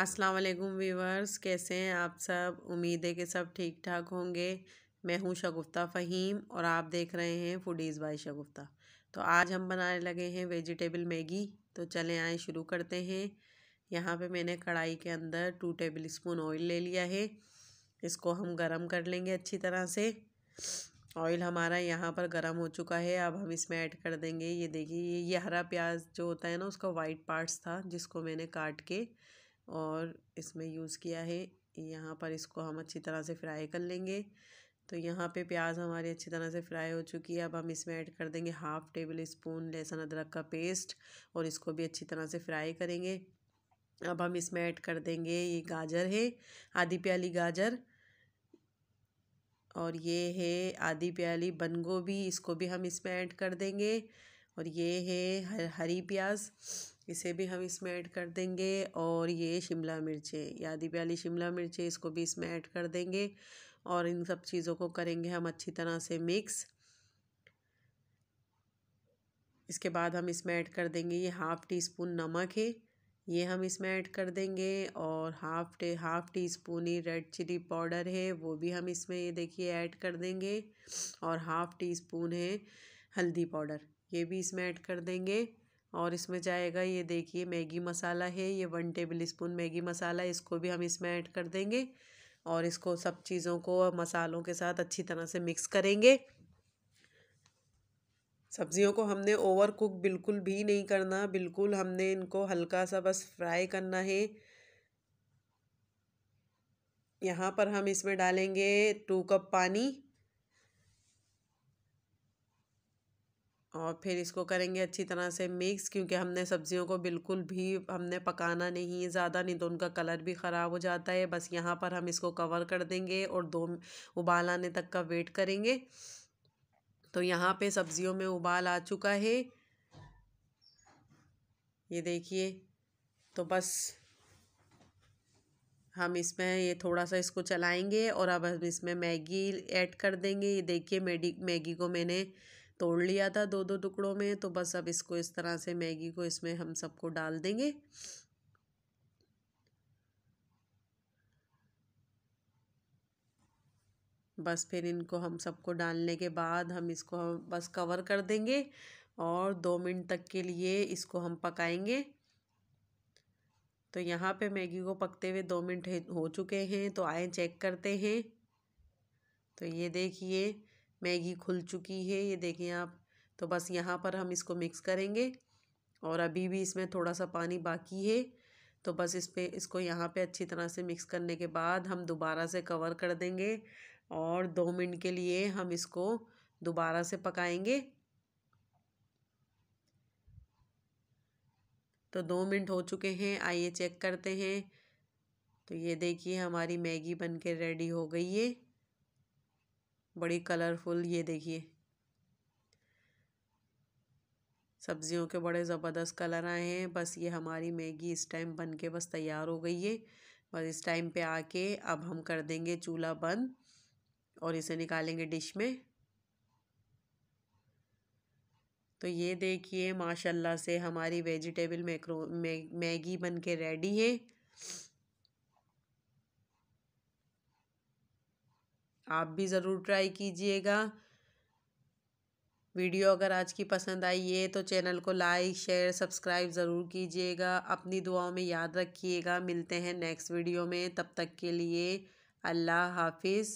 अस्सलाम वालेकुम वीवर्स कैसे हैं आप सब उम्मीद है कि सब ठीक ठाक होंगे मैं हूं शगुफ्ता फ़हीम और आप देख रहे हैं फूडीज़ बाय शगुफ्ता तो आज हम बनाने लगे हैं वेजिटेबल मैगी तो चलें आए शुरू करते हैं यहाँ पे मैंने कढ़ाई के अंदर टू टेबल स्पून ऑयल ले लिया है इसको हम गरम कर लेंगे अच्छी तरह से ऑयल हमारा यहाँ पर गर्म हो चुका है अब हम इसमें ऐड कर देंगे ये देखिए ये हरा प्याज जो होता है ना उसका वाइट पार्ट्स था जिसको मैंने काट के और इसमें यूज़ किया है यहाँ पर इसको हम अच्छी तरह से फ्राई कर लेंगे तो यहाँ पे प्याज हमारी अच्छी तरह से फ्राई हो चुकी है अब हम इसमें ऐड कर देंगे हाफ़ टेबल स्पून लहसुन अदरक का पेस्ट और इसको भी अच्छी तरह से फ्राई करेंगे अब हम इसमें ऐड कर देंगे ये गाजर है आधी प्याली गाजर और ये है आधी प्याली बंद गोभी इसको भी हम इसमें ऐड कर देंगे और ये है हरी प्याज इसे भी हम इसमें ऐड कर देंगे और ये शिमला मिर्चें यादी प्याली शिमला मिर्चें इसको भी इसमें ऐड कर देंगे और इन सब चीज़ों को करेंगे हम अच्छी तरह से मिक्स इसके बाद हम इसमें ऐड कर देंगे ये हाफ़ टी स्पून नमक है ये हम इसमें ऐड कर देंगे और हाफ़ टे हाफ़ टी स्पून ही रेड चिली पाउडर है वो भी हम इसमें ये देखिए ऐड कर देंगे और हाफ़ टी स्पून है हल्दी पाउडर ये भी इसमें ऐड कर देंगे और इसमें जाएगा ये देखिए मैगी मसाला है ये one tablespoon Maggi masala इसको भी हम इसमें ऐड कर देंगे और इसको सब चीज़ों को मसालों के साथ अच्छी तरह से मिक्स करेंगे सब्जियों को हमने ओवर कुक बिल्कुल भी नहीं करना बिल्कुल हमने इनको हल्का सा बस फ्राई करना है यहाँ पर हम इसमें डालेंगे टू कप पानी और फिर इसको करेंगे अच्छी तरह से मिक्स क्योंकि हमने सब्जियों को बिल्कुल भी हमने पकाना नहीं है ज़्यादा नहीं तो उनका कलर भी ख़राब हो जाता है बस यहाँ पर हम इसको कवर कर देंगे और दो उबाल आने तक का वेट करेंगे तो यहाँ पे सब्जियों में उबाल आ चुका है ये देखिए तो बस हम इसमें ये थोड़ा सा इसको चलाएंगे और अब हम इसमें मैगी ऐड कर देंगे ये देखिए मैगी को मैंने तोड़ लिया था दो दो टुकड़ों में तो बस अब इसको इस तरह से मैगी को इसमें हम सबको डाल देंगे बस फिर इनको हम सबको डालने के बाद हम इसको हम बस कवर कर देंगे और दो मिनट तक के लिए इसको हम पकाएंगे तो यहाँ पे मैगी को पकते हुए दो मिनट हो चुके हैं तो आए चेक करते हैं तो ये देखिए मैगी खुल चुकी है ये देखें आप तो बस यहाँ पर हम इसको मिक्स करेंगे और अभी भी इसमें थोड़ा सा पानी बाकी है तो बस इस पर इसको यहाँ पे अच्छी तरह से मिक्स करने के बाद हम दोबारा से कवर कर देंगे और दो मिनट के लिए हम इसको दोबारा से पकाएंगे तो दो मिनट हो चुके हैं आइए चेक करते हैं तो ये देखिए हमारी मैगी बन के रेडी हो गई है बड़ी कलरफुल ये देखिए सब्जियों के बड़े ज़बरदस्त कलर आए हैं बस ये हमारी मैगी इस टाइम बन के बस तैयार हो गई है बस इस टाइम पे आके अब हम कर देंगे चूल्हा बंद और इसे निकालेंगे डिश में तो ये देखिए माशाल्लाह से हमारी वेजिटेबल मैक्रो मैगी बन के रेडी है आप भी ज़रूर ट्राई कीजिएगा वीडियो अगर आज की पसंद आई है तो चैनल को लाइक शेयर सब्सक्राइब ज़रूर कीजिएगा अपनी दुआओं में याद रखिएगा मिलते हैं नेक्स्ट वीडियो में तब तक के लिए अल्लाह हाफिज़